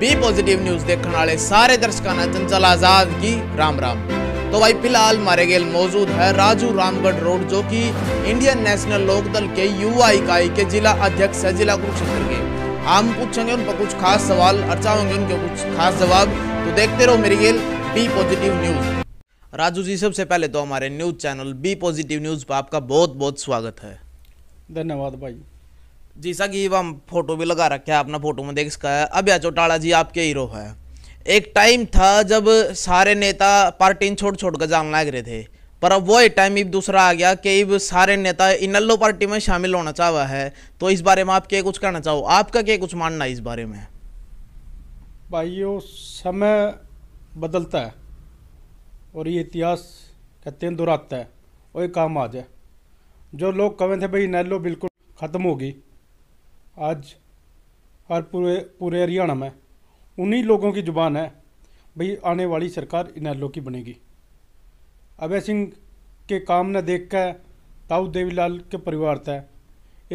B positive news देखने वाले सारे दर्शकों ने चंचल आज़ाद की राम राम तो भाई फिलहाल मारे गेल मौजूद है राजू रामगढ़ रोड जो कि इंडियन नेशनल लोकदल के युवा इकाई के जिला अध्यक्ष है जिला कुरुक्षेत्र के हम पूछेंगे उन पर कुछ खास सवाल और चाहेंगे उनके कुछ खास जवाब तो देखते रहो मेरी गेल be positive news Raju ji सबसे पहले तो हमारे news channel be positive news पर आपका बहुत बहुत स्वागत है धन्यवाद भाई जी सा कि हम फोटो भी लगा रखे हैं अपना फोटो में देख सका है अभ्या चौटाला जी आपके हीरो है एक टाइम था जब सारे नेता पार्टी छोड़ छोड़ कर जान लग रहे थे पर अब वो एक टाइम इब दूसरा आ गया कि इब सारे नेता इनल्लो पार्टी में शामिल होना चाहवा है तो इस बारे में आप क्या कुछ कहना चाहो आपका क्या कुछ मानना है इस बारे में भाइयों समय बदलता है और ये इतिहास कहते हैं दोहराता है और ये काम आ जाए जो लोग कहें थे भाई इनल्लो बिल्कुल ख़त्म होगी आज हर पूरे पूरे हरियाणा में उन्हीं लोगों की ज़ुबान है भाई आने वाली सरकार इनैलो की बनेगी अभय सिंह के काम ने देख कर ताऊ देवीलाल के परिवार था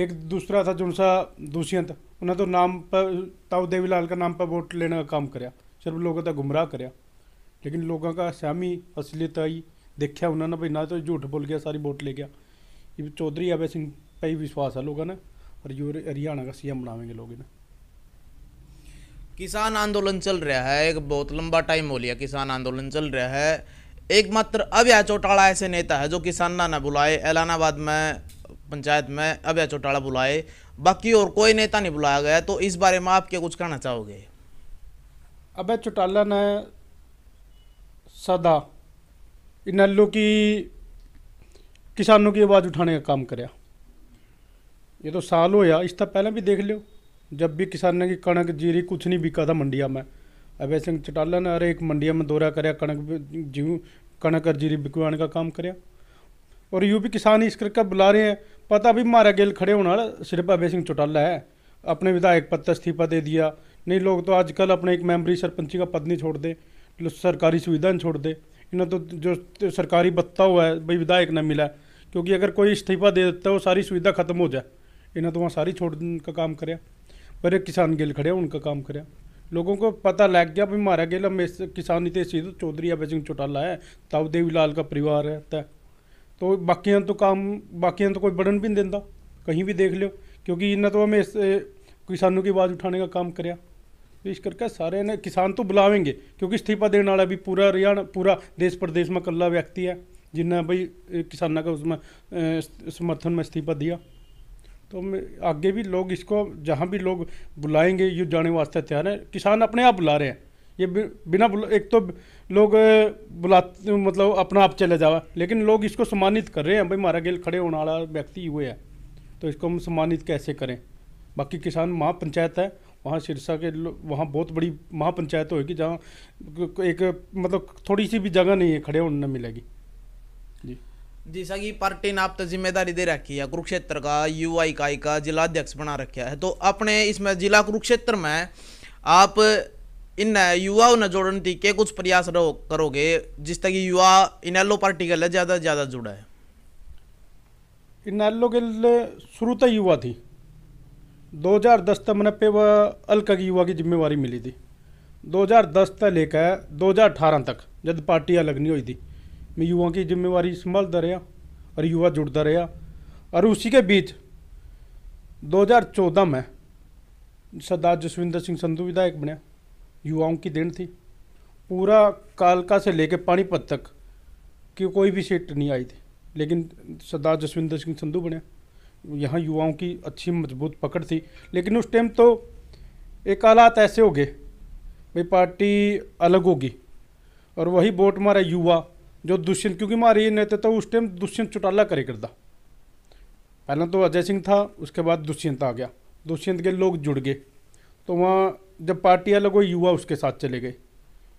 एक दूसरा था जुनसा दूषियंत उन्हें तो नाम पर ताऊ देवीलाल का नाम पर वोट लेने का काम कराया सिर्फ लोगों का गुमराह कराया लेकिन लोगों का सहमी असलियत आई देखा उन्होंने भाई ना तो झूठ बोल गया सारी वोट ले गया चौधरी अभय सिंह पर ही विश्वास है लोगों ने और हरियाणा का सीएम बनावेंगे लोग इन्हें किसान आंदोलन चल रहा है एक बहुत लंबा टाइम हो लिया किसान आंदोलन चल रहा है एकमात्र अभया चौटाला ऐसे नेता है जो किसान ना बुलाए एलानाबाद में पंचायत में अभया चौटाला बुलाए बाकी और कोई नेता नहीं बुलाया गया तो इस बारे में आप क्या कुछ कहना चाहोगे अभय चौटाला ने सदा इनल्लो की किसानों की आवाज़ उठाने का काम कराया ये तो साल होया इस तक पहले भी देख लियो जब भी किसानों की कणक जीरी कुछ नहीं बिका था मंडिया में अभय सिंह चौटाला ने हर एक मंडिया में दौरा कर कणक जीव कणक और जीरी बिकवाने का काम कर और यूपी किसान इस करके बुला रहे हैं पता भी मारा गेल खड़े होने वाला सिर्फ अभय सिंह चौटाला है अपने विधायक पद इस्तीफा दे दिया नहीं लोग तो आजकल अपने एक मेम्बरी सरपंची का पद नहीं छोड़ दे सरकारी सुविधा नहीं छोड़ दे इन्हें तो जो सरकारी बत्ता हुआ है भाई विधायक न मिला क्योंकि अगर कोई इस्तीफा दे देता है वो सारी सुविधा खत्म हो जाए इन्हें तो वहाँ सारी छोड़ का काम कर पर एक किसान गिल खड़े उनका काम कर लोगों को पता लग गया भी मारा गिल हम किसान इतने सीधे तो चौधरी अभय सिंह चौटाला है तब देवीलाल का परिवार है तय तो बाकियां तो काम बाकिया तो कोई बढ़न भी नहीं देता कहीं भी देख लियो क्योंकि इन्हें तो हमें किसानों की आवाज़ उठाने का काम कर तो इस करके सारे ने किसान तो बुलावेंगे क्योंकि इस्तीफा देने वाला भी पूरा हरियाणा पूरा देश प्रदेश में कला व्यक्ति है जिन्हें भाई किसानों का उसमें समर्थन में इस्तीफा दिया तो आगे भी लोग इसको जहाँ भी लोग बुलाएंगे युद्ध जाने वास्ते तैयार हैं किसान अपने आप बुला रहे हैं ये बिना बुला एक तो लोग बुला मतलब अपना आप चले जावा लेकिन लोग इसको सम्मानित कर रहे हैं भाई मारा गेल खड़े होने वाला व्यक्ति हुए है तो इसको हम सम्मानित कैसे करें बाकी किसान महापंचायत है वहाँ सिरसा के वहाँ बहुत बड़ी महापंचायत होगी जहाँ एक मतलब थोड़ी सी भी जगह नहीं है खड़े होने मिलेगी जैसा कि पार्टी ने आप तो जिम्मेदारी दे रखी है कुरुक्षेत्र का युवा इकाई का जिला अध्यक्ष बना रखा है तो अपने इसमें जिला कुरुक्षेत्र में आप इन युवाओं ने जोड़ने के कुछ प्रयास करोगे जिस तक युवा इन एलो पार्टी के लिए ज़्यादा से ज़्यादा जुड़ा है एलो के लिए शुरू तक तो युवा थी 2010 तक मैंने पे वह अलका की युवा की जिम्मेवारी मिली थी 2010 तक लेकर 2018 तक जब पार्टी अलग नहीं हुई थी मैं युवाओं की जिम्मेवारी संभालता रहा और युवा जुड़ता रहा और उसी के बीच 2014 में सरदार जसविंदर सिंह संधु विधायक बने युवाओं की देन थी पूरा कालका से लेकर पानीपत तक की कोई भी सीट नहीं आई थी लेकिन सरदार जसविंदर सिंह संधु बने यहाँ युवाओं की अच्छी मजबूत पकड़ थी लेकिन उस टाइम तो एक हालात ऐसे हो गए भाई पार्टी अलग होगी और वही वोट मारा युवा जो दुष्यंत क्योंकि मारी नेता था तो उस टाइम दुष्यंत चौटाला करे करता पहला तो अजय सिंह था उसके बाद दुष्यंत आ गया दुष्यंत के लोग जुड़ गए तो वहाँ जब पार्टी अलग कोई युवा उसके साथ चले गए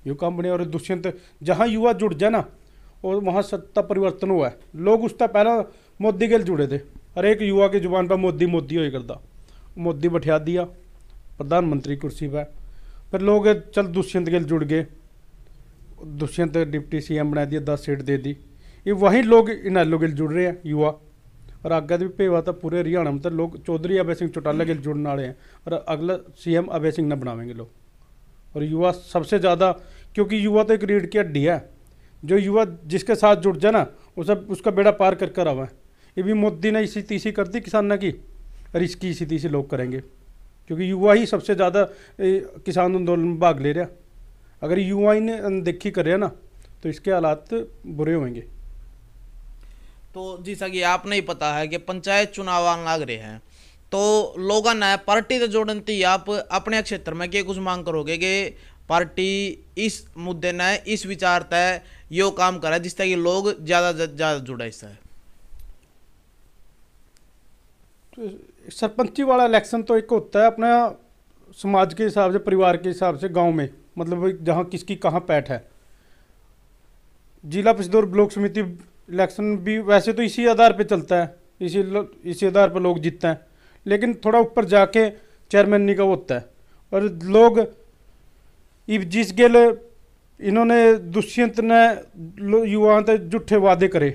युवा बने और दुष्यंत जहाँ युवा जुड़ जाए ना और वहाँ सत्ता परिवर्तन हुआ है लोग उसका पहला मोदी के जुड़े थे हर एक युवा की जुबान पर मोदी मोदी हो करता मोदी बैठा दिया प्रधानमंत्री कुर्सी पर फिर लोग चल दुष्यंत गिल जुड़ गए दुष्यंत डिप्टी सीएम बना दिया दस सीट दे दी ये वही लोग इन लोग जुड़ रहे हैं युवा और अगर भी पे हुआ था पूरे हरियाणा में तो लोग चौधरी अभय सिंह चौटाला के जुड़ने वाले हैं और अगला सीएम अभय सिंह ना बनावेंगे लोग और युवा सबसे ज़्यादा क्योंकि युवा तो एक रीढ़ की हड्डी है जो युवा जिसके साथ जुड़ जाए ना उसे उसका बेड़ा पार कर कर आवा ये भी मोदी ने इसी तीसी कर दी किसान की और इसकी इसी तीसी लोग करेंगे क्योंकि युवा ही सबसे ज़्यादा किसान आंदोलन में भाग ले रहा अगर यू आई ने अनदेखी करे ना तो इसके हालात बुरे होंगे तो जैसा कि आपने ही पता है कि पंचायत चुनाव लग रहे हैं तो लोग ने पार्टी से जोड़न थी आप अपने क्षेत्र में क्या कुछ मांग करोगे कि पार्टी इस मुद्दे ने इस विचार तय यो काम करे जिससे कि लोग ज़्यादा ज़्यादा जुड़े इससे तो सरपंची वाला इलेक्शन तो एक होता है अपना समाज के हिसाब से परिवार के हिसाब से गांव में मतलब जहाँ किसकी कहाँ पैठ है जिला पिछदौर ब्लॉक समिति इलेक्शन भी वैसे तो इसी आधार पर चलता है इसी इसी आधार पर लोग जीतते हैं लेकिन थोड़ा ऊपर जाके चेयरमैन का होता है और लोग जिस गेल इन्होंने दुष्यंत ने युवाओं से झूठे वादे करे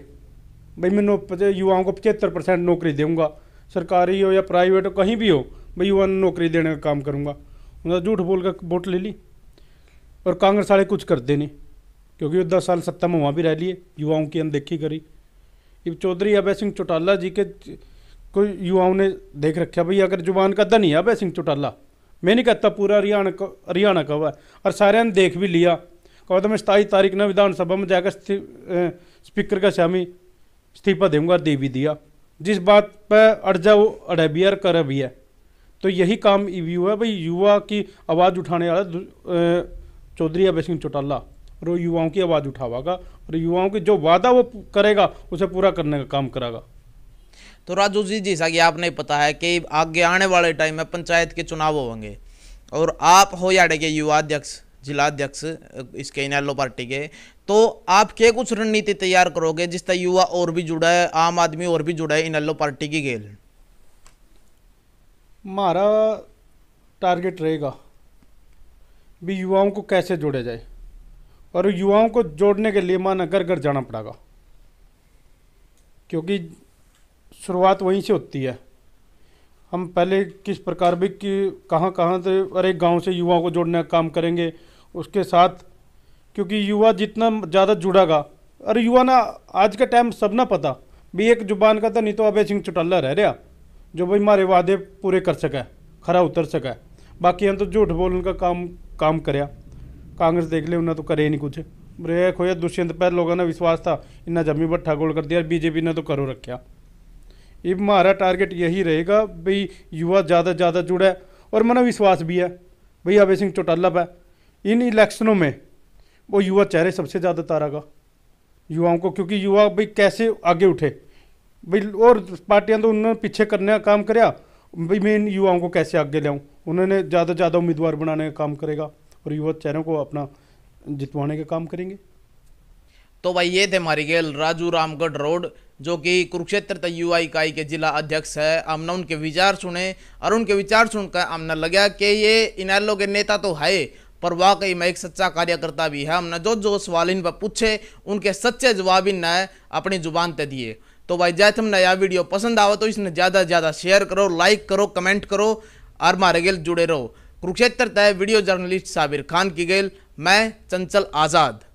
भाई मैं युवाओं को पचहत्तर परसेंट नौकरी दूंगा सरकारी हो या प्राइवेट हो कहीं भी हो भाई युवाओं ने नौकरी देने का काम करूँगा उनका झूठ बोल कर वोट ले ली और कांग्रेस वाले कुछ करते नहीं क्योंकि वो दस साल सत्ता में वहाँ भी रह लिए युवाओं की अनदेखी करी इब चौधरी अभय सिंह चौटाला जी के कोई युवाओं ने देख रखा भाई अगर जुबान का धनी है अभय सिंह चौटाला मैं नहीं कहता पूरा हरियाणा का हरियाणा का हुआ और सारे ने देख भी लिया कहा तो मैं सताईस तारीख ने विधानसभा में जाकर स्पीकर का स्वामी इस्तीफा दूंगा दे भी दिया जिस बात पर अड़जा वो अड़े भी है कर भी है तो यही काम है भाई युवा की आवाज़ उठाने वाला चौधरी अभय सिंह चौटाला और युवाओं की आवाज़ उठावागा और युवाओं के जो वादा वो करेगा उसे पूरा करने का काम करागा तो राजू जी जैसा कि आपने पता है कि आगे आने वाले टाइम में पंचायत के चुनाव होंगे और आप हो याडे के युवा अध्यक्ष जिला अध्यक्ष इसके इनैलो पार्टी के तो आप क्या कुछ रणनीति तैयार करोगे जिस तरह युवा और भी जुड़ा है आम आदमी और भी जुड़ा है इनैलो पार्टी की गेल हमारा टारगेट रहेगा भी युवाओं को कैसे जोड़ा जाए और युवाओं को जोड़ने के लिए माना घर घर जाना पड़ेगा क्योंकि शुरुआत वहीं से होती है हम पहले किस प्रकार भी कि कहाँ कहाँ से अरे गांव से युवाओं को जोड़ने का काम करेंगे उसके साथ क्योंकि युवा जितना ज़्यादा जुड़ेगा अरे युवा ना आज का टाइम सब ना पता भी एक जुबान का तो नहीं तो अभय सिंह चौटाला रह रहा जो भाई मारे वादे पूरे कर सके खरा उतर सके बाकियों तो झूठ बोलने का काम काम कराया देख ले उन्हें तो करे नहीं कुछ ब्रेक हो दुष्यंत पहले लोगों ने विश्वास था इन्हें जमी भट्ठा गोल कर दिया बीजेपी ने तो करो रखा ये हमारा टारगेट यही रहेगा भाई युवा ज़्यादा ज़्यादा जुड़े और मना विश्वास भी है भाई अभय सिंह चौटाला पर इन इलेक्शनों में वो युवा चेहरे सबसे ज़्यादा तारागा युवाओं को क्योंकि युवा भाई कैसे आगे उठे भाई और पार्टियां तो उन्होंने पीछे करने का काम कराया भाई मैं इन युवाओं को कैसे आगे लाऊं उन्होंने ज़्यादा से ज़्यादा उम्मीदवार बनाने का काम करेगा और युवा चेहरों को अपना जितवाने का काम करेंगे तो भाई ये थे हमारी गेल राजू रामगढ़ रोड जो कि कुरुक्षेत्र युवा इकाई के जिला अध्यक्ष है हमने उनके विचार सुने और उनके विचार सुनकर हमने लगा कि ये इनैलो के नेता तो है पर वाकई मैं एक सच्चा कार्यकर्ता भी है हमने जो जो सवाल इन पर पूछे उनके सच्चे जवाब इन ने अपनी जुबान ते दिए तो भाई जैसे हम नया वीडियो पसंद आवे तो इसने ज़्यादा से ज़्यादा शेयर करो लाइक करो कमेंट करो और गेल जुड़े रहो कुरुक्षेत्र तय वीडियो जर्नलिस्ट साबिर खान की गेल मैं चंचल आज़ाद